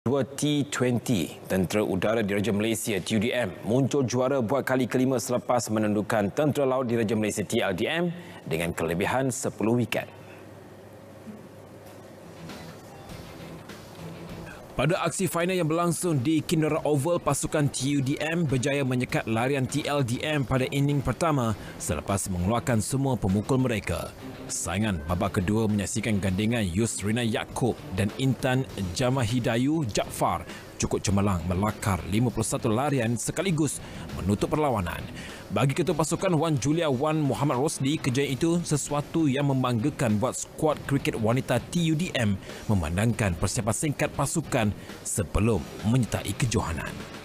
T20 Tentera Udara Diraja Malaysia TUDM muncul juara buat kali kelima selepas menundukkan Tentera Laut Diraja Malaysia TLDM dengan kelebihan 10 wikat. Pada aksi final yang berlangsung di Kinara Oval, pasukan TUDM berjaya menyekat larian TLDM pada inning pertama selepas mengeluarkan semua pemukul mereka. Saingan babak kedua menyaksikan gandingan Yusrina Yaakob dan Intan Jamahidayu Jaafar cukup cemerlang melakar 51 larian sekaligus menutup perlawanan. Bagi ketua pasukan Wan Julia Wan Muhammad Rosli, kejayaan itu sesuatu yang membanggakan buat skuad kriket wanita TUDM memandangkan persiapan singkat pasukan sebelum menyertai kejohanan.